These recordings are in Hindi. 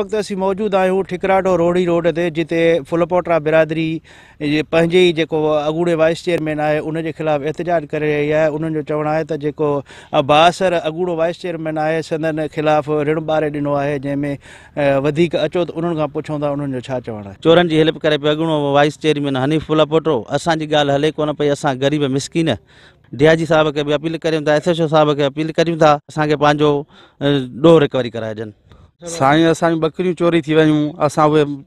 वक्त असीं मौजूद आहियूं ठिकराडो रोड़ी रोड से जिते फुलपोटरा बिरादरी जे पंहिंजे ई जेको अॻूणे वाइस चेयरमैन है उनके खिलाफ़ एहतजाज कर रही है उन्हनि जो चवणु आहे बासर अगूड़ो वाइस चेयरमैन है संदन खिलाफ़ ऋण बारे दिनों आहे जंहिंमें अचो तो उन्होंने खां पुछूं था उन्हनि चोरन की हेल्प करे पियो वाइस चेयरमैन हनीफ़ फुलपोटो असांजी ॻाल्हि हले कोन पई असां ग़रीब मिसकिन डीआईजी साहब के भी अपील करियूं था एस एच ओ साहब के अपील करियूं था असांखे पंहिंजो ॾोह रिकवरी कराइजनि साई असांजी बकर चोरी थी व्यू अस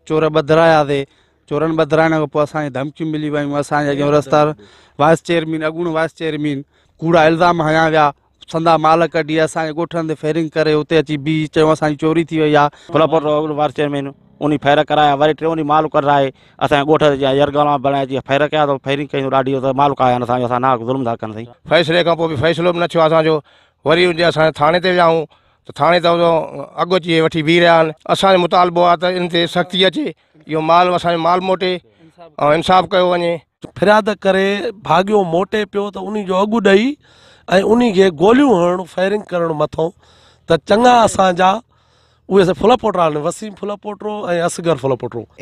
चोर ॿधरायासीं चोरनि ॿधराइण खां पोइ असांखे धमकियूं मिली वियूं असांजे अॻियां वाइस चेयरमैन अॻुण वाइस चेयरमैन कूड़ा इल्ज़ाम हया विया संदा माल कढी असांजे ॻोठनि ते फेरिंग करे हुते अची बीह चयूं असांजी चोरी थी वई आहे वाइस चेयरमैन उन्हीं फेर कराया वरी टियों माल कराए असांजे ॻोठ यरगाला बणाए फेर क्या तो फेरिंग कयूं ॾाढी त माल खाया ना ज़ुल्म था कनि साईं फ़ैसिले खां भी बि फ़ैसिलो बि न वरी हुजे असांजे थाणे त थाणे त अघु अची वठी बीह रहिया आहिनि असांजो मुतालबो आहे त इन ते सख़्ती अचे इहो माल असांजो माल मोटे ऐं इनसाफ़ु कयो वञे फिराद करे भाॻियो मोटे पियो त उन जो अघु ॾेई ऐं उनखे गोलियूं हणणु फायरिंग करणु मथो त चङा असांजा उहे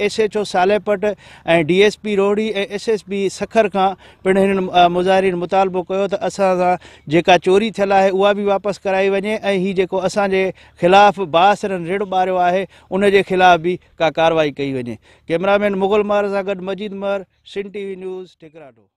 एस एच ओ सालेपट ऐं डी एस पी रोहड़ी ऐं एस एस पी सखर खां पिण हिननि मुज़ाहिरनि मुतालबो कयो त असां सां जेका चोरी थियल आहे उहा बि वापसि कराई वञे ऐं हीअ जेको असांजे ख़िलाफ़ु बासरनि ण ॿारियो आहे उनजे ख़िलाफ़ बि का कारवाई कई वञे कैमरामैन मुगल महर सां गॾु मजिद महर सिन टी वी न्यूज़ टिकराटो